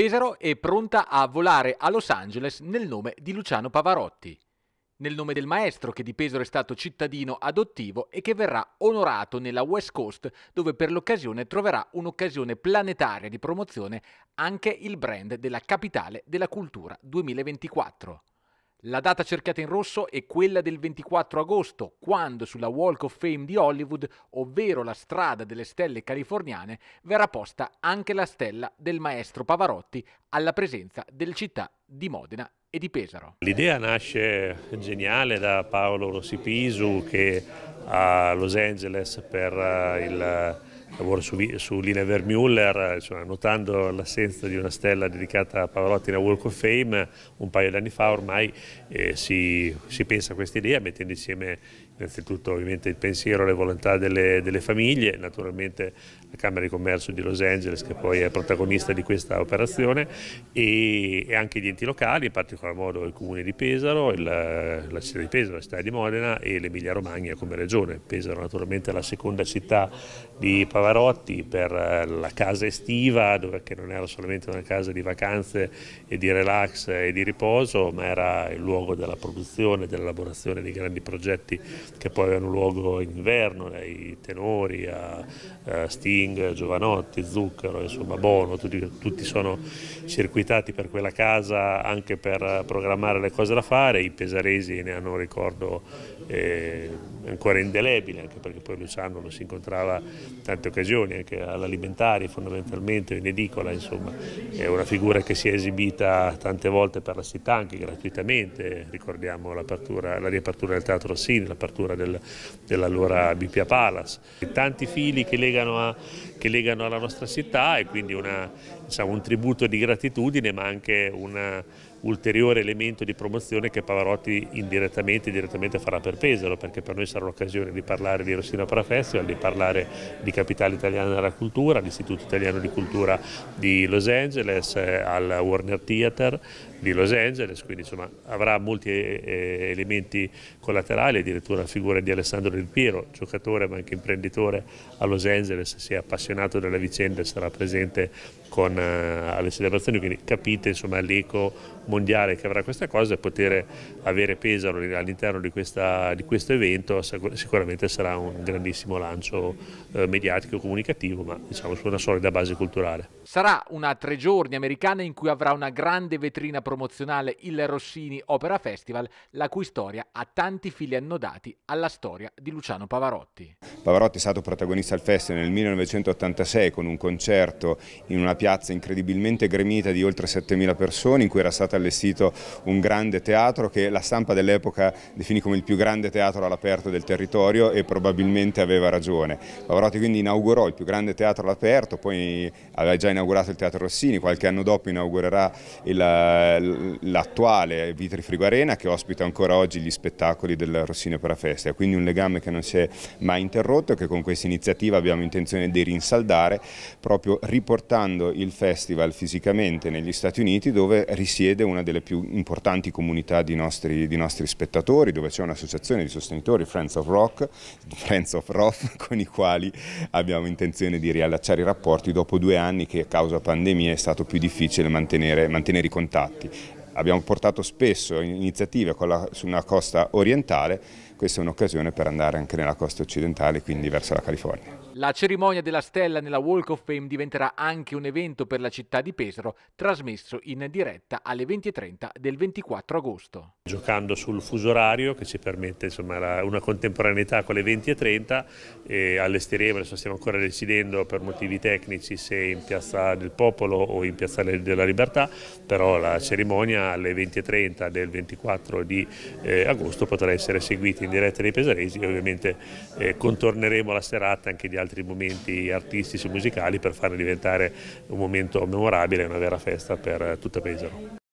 Pesaro è pronta a volare a Los Angeles nel nome di Luciano Pavarotti, nel nome del maestro che di Pesaro è stato cittadino adottivo e che verrà onorato nella West Coast dove per l'occasione troverà un'occasione planetaria di promozione anche il brand della capitale della cultura 2024. La data cercata in rosso è quella del 24 agosto, quando sulla Walk of Fame di Hollywood, ovvero la strada delle stelle californiane, verrà posta anche la stella del maestro Pavarotti alla presenza delle città di Modena e di Pesaro. L'idea nasce geniale da Paolo Rossi Pisu che a Los Angeles per eh, il lavoro su, su Lina Vermuller, insomma, notando l'assenza di una stella dedicata a Pavarotti nella Walk of Fame, un paio di anni fa ormai eh, si, si pensa a questa idea mettendo insieme innanzitutto ovviamente il pensiero e le volontà delle, delle, famiglie, naturalmente la Camera di Commercio di Los Angeles che poi è protagonista di questa operazione e, e anche gli enti locali, in particolar modo il Comune di Pesaro, il, la città di Pesaro, la città di Modena e l'Emilia Romagna come regione. Pesaro naturalmente è la seconda città di Pavarotti per la casa estiva, dove, che non era solamente una casa di vacanze e di relax e di riposo, ma era il luogo della produzione, dell'elaborazione dei grandi progetti che poi avevano luogo in inverno, nei tenori, a, a Sting, Giovanotti, Zucchero, insomma Bono, tutti, tutti, sono circuitati per quella casa anche per programmare le cose da fare, i pesaresi ne hanno un ricordo eh, ancora indelebile, anche perché poi Luciano lo si incontrava in tante occasioni, anche all'alimentari fondamentalmente, in edicola, insomma, è una figura che si è esibita tante volte per la città, anche gratuitamente, ricordiamo la riapertura del Teatro Rossini, l'apertura apertura del, dell'allora BPA Palace. Tanti fili che legano, a, che legano alla nostra città e quindi una, diciamo, un tributo di gratitudine ma anche un ulteriore elemento di promozione che Pavarotti indirettamente direttamente farà per Pesaro perché per noi sarà l'occasione di parlare di Rossino Para Festival, di parlare di Capitale Italiana della Cultura, all'Istituto Italiano di Cultura di Los Angeles, eh, al Warner Theater, di Los Angeles, quindi insomma, avrà molti eh, eh, elementi collaterali, addirittura la figura di Alessandro Del Piero, giocatore ma anche imprenditore a Los Angeles, si è appassionato della vicenda e sarà presente con, eh, alle celebrazioni, quindi capite l'eco mondiale che avrà questa cosa e poter avere Pesaro all'interno di, di, questo evento sicuramente sarà un grandissimo lancio eh, mediatico, comunicativo, ma diciamo su una solida base culturale. Sarà una tre giorni americana in cui avrà una grande vetrina promozionale Il Rossini Opera Festival, la cui storia ha tanti fili annodati alla storia di Luciano Pavarotti. Pavarotti è stato protagonista al festival nel 1986 con un concerto in una piazza incredibilmente gremita di oltre 7.000 persone in cui era stato allestito un grande teatro che la stampa dell'epoca definì come il più grande teatro all'aperto del territorio e probabilmente aveva ragione. Pavarotti quindi inaugurò il più grande teatro all'aperto, poi aveva già inaugurato il Teatro Rossini, qualche anno dopo inaugurerà il l'attuale Vitrifrigo Arena che ospita ancora oggi gli spettacoli del Rossini Opera Festa, quindi un legame che non si è mai interrotto e che con questa iniziativa abbiamo intenzione di rinsaldare proprio riportando il festival fisicamente negli Stati Uniti dove risiede una delle più importanti comunità di nostri, di nostri spettatori, dove c'è un'associazione di sostenitori, Friends of Rock, Friends of Rock, con i quali abbiamo intenzione di riallacciare i rapporti dopo due anni che a causa pandemia è stato più difficile mantenere, mantenere i contatti. Abbiamo portato spesso iniziative la, su una costa orientale questa è un'occasione per andare anche nella costa occidentale, quindi verso la California. La cerimonia della stella nella Walk of Fame diventerà anche un evento per la città di Pesaro, trasmesso in diretta alle 20.30 del 24 agosto. Giocando sul fuso orario che ci permette insomma, una contemporaneità con le 20.30, allestiremo, adesso stiamo ancora decidendo per motivi tecnici se in Piazza del Popolo o in Piazza della Libertà, però la cerimonia alle 20.30 del 24 di eh, agosto potrà essere seguita in in diretta dei Pesaresi e ovviamente eh, contorneremo la serata anche di altri momenti artistici e musicali per farne diventare un momento memorabile una vera festa per tutta Pesaro.